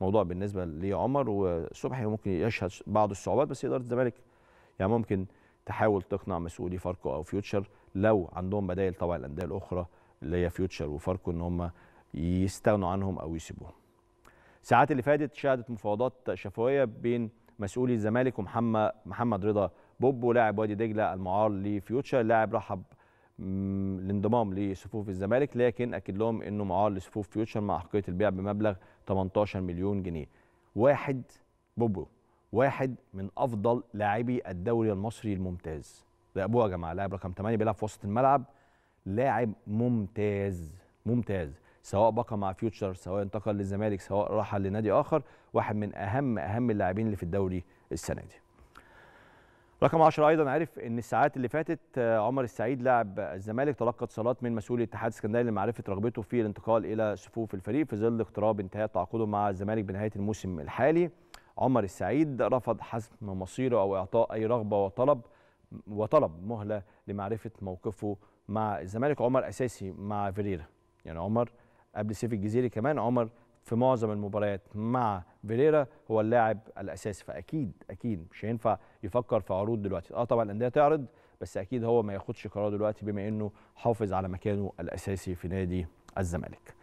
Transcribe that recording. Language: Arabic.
موضوع بالنسبه لعمر وصبحي ممكن يشهد بعض الصعوبات بس اداره الزمالك يعني ممكن تحاول تقنع مسؤولي فاركو او فيوتشر لو عندهم بدائل طبعا الانديه الاخرى اللي هي فيوتشر وفاركو ان هم يستغنوا عنهم او يسيبوهم. الساعات اللي فاتت شهدت مفاوضات شفويه بين مسؤولي الزمالك ومحمد محمد رضا بوبو لاعب وادي دجله المعار لفيوتشر لاعب رحب الانضمام لصفوف الزمالك لكن اكد لهم انه معار لصفوف فيوتشر مع حقيقه البيع بمبلغ 18 مليون جنيه واحد بوبو واحد من افضل لاعبي الدوري المصري الممتاز ده يا جماعه لاعب رقم 8 بيلعب في وسط الملعب لاعب ممتاز ممتاز سواء بقى مع فيوتشر سواء انتقل للزمالك سواء راح لنادي اخر واحد من اهم اهم اللاعبين اللي في الدوري السنه دي رقم 10 ايضا عرف ان الساعات اللي فاتت آه، عمر السعيد لاعب الزمالك تلقى اتصالات من مسؤولي اتحاد اسكندريه لمعرفه رغبته في الانتقال الى صفوف الفريق في ظل اقتراب انتهاء تعاقده مع الزمالك بنهايه الموسم الحالي عمر السعيد رفض حسم مصيره او اعطاء اي رغبه وطلب وطلب مهله لمعرفه موقفه مع الزمالك عمر اساسي مع فيريرا يعني عمر قبل سيف الجزيري كمان عمر في معظم المباريات مع فيريرا هو اللاعب الاساسي فاكيد اكيد مش هينفع يفكر في عروض دلوقتي اه طبعا الانديه تعرض بس اكيد هو ما ياخدش قرار دلوقتي بما انه حافظ على مكانه الاساسي في نادي الزمالك